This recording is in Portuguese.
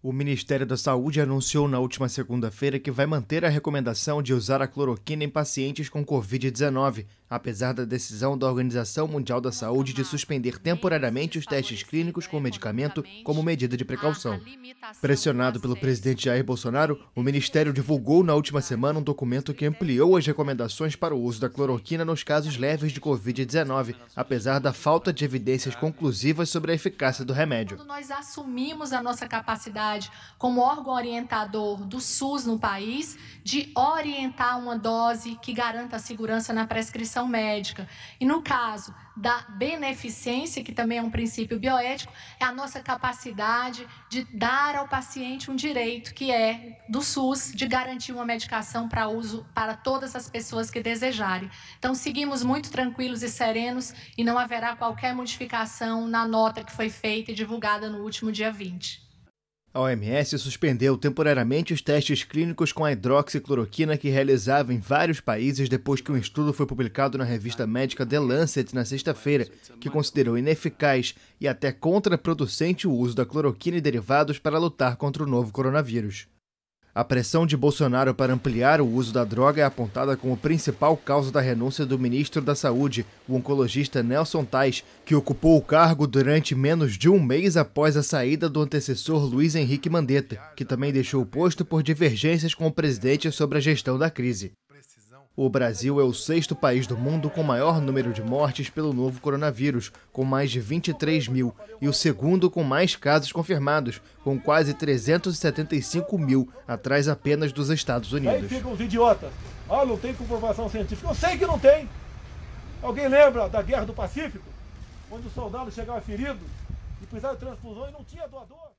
O Ministério da Saúde anunciou na última segunda-feira que vai manter a recomendação de usar a cloroquina em pacientes com Covid-19, apesar da decisão da Organização Mundial da Saúde de suspender temporariamente os testes clínicos com o medicamento como medida de precaução. Pressionado pelo presidente Jair Bolsonaro, o Ministério divulgou na última semana um documento que ampliou as recomendações para o uso da cloroquina nos casos leves de Covid-19, apesar da falta de evidências conclusivas sobre a eficácia do remédio. Quando nós assumimos a nossa capacidade como órgão orientador do SUS no país, de orientar uma dose que garanta a segurança na prescrição médica. E no caso da beneficência, que também é um princípio bioético, é a nossa capacidade de dar ao paciente um direito que é do SUS de garantir uma medicação para uso para todas as pessoas que desejarem. Então seguimos muito tranquilos e serenos e não haverá qualquer modificação na nota que foi feita e divulgada no último dia 20. A OMS suspendeu temporariamente os testes clínicos com a hidroxicloroquina que realizava em vários países depois que um estudo foi publicado na revista médica The Lancet na sexta-feira, que considerou ineficaz e até contraproducente o uso da cloroquina e derivados para lutar contra o novo coronavírus. A pressão de Bolsonaro para ampliar o uso da droga é apontada como principal causa da renúncia do ministro da Saúde, o oncologista Nelson Tais, que ocupou o cargo durante menos de um mês após a saída do antecessor Luiz Henrique Mandetta, que também deixou o posto por divergências com o presidente sobre a gestão da crise. O Brasil é o sexto país do mundo com maior número de mortes pelo novo coronavírus, com mais de 23 mil, e o segundo com mais casos confirmados, com quase 375 mil, atrás apenas dos Estados Unidos. Aí ficam os idiotas. Ah, não tem comprovação científica. Eu sei que não tem. Alguém lembra da Guerra do Pacífico? Onde o soldado chegava ferido e precisava de transfusão e não tinha doador?